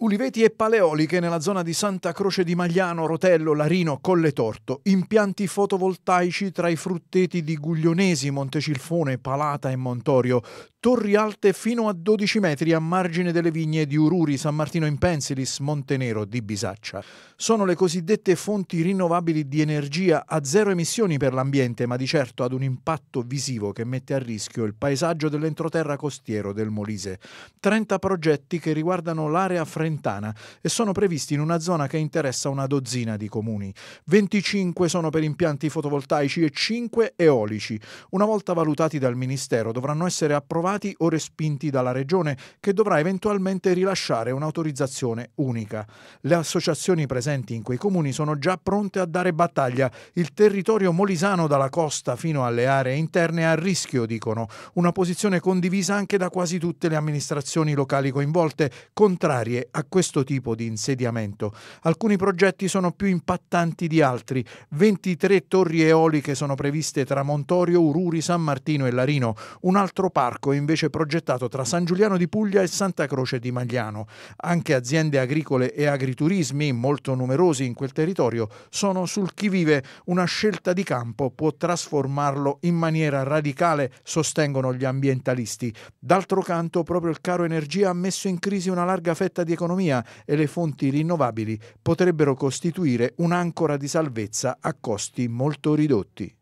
Uliveti e paleoliche nella zona di Santa Croce di Magliano, Rotello, Larino, Colle Torto, impianti fotovoltaici tra i frutteti di Guglionesi, Montecilfone, Palata e Montorio, torri alte fino a 12 metri a margine delle vigne di Ururi, San Martino in Pensilis, Montenero di Bisaccia. Sono le cosiddette fonti rinnovabili di energia a zero emissioni per l'ambiente, ma di certo ad un impatto visivo che mette a rischio il paesaggio dell'entroterra costiero del Molise. 30 progetti che riguardano l'area frenata Valentana e sono previsti in una zona che interessa una dozzina di comuni. 25 sono per impianti fotovoltaici e 5 eolici. Una volta valutati dal Ministero dovranno essere approvati o respinti dalla Regione che dovrà eventualmente rilasciare un'autorizzazione unica. Le associazioni presenti in quei comuni sono già pronte a dare battaglia. Il territorio molisano dalla costa fino alle aree interne è a rischio, dicono, una posizione condivisa anche da quasi tutte le amministrazioni locali coinvolte, contrarie a questo tipo di insediamento. Alcuni progetti sono più impattanti di altri. 23 torri eoliche sono previste tra Montorio, Ururi, San Martino e Larino. Un altro parco è invece progettato tra San Giuliano di Puglia e Santa Croce di Magliano. Anche aziende agricole e agriturismi, molto numerosi in quel territorio, sono sul chi vive. Una scelta di campo può trasformarlo in maniera radicale, sostengono gli ambientalisti. D'altro canto, proprio il caro energia ha messo in crisi una larga fetta di economia l'economia e le fonti rinnovabili potrebbero costituire un'ancora di salvezza a costi molto ridotti.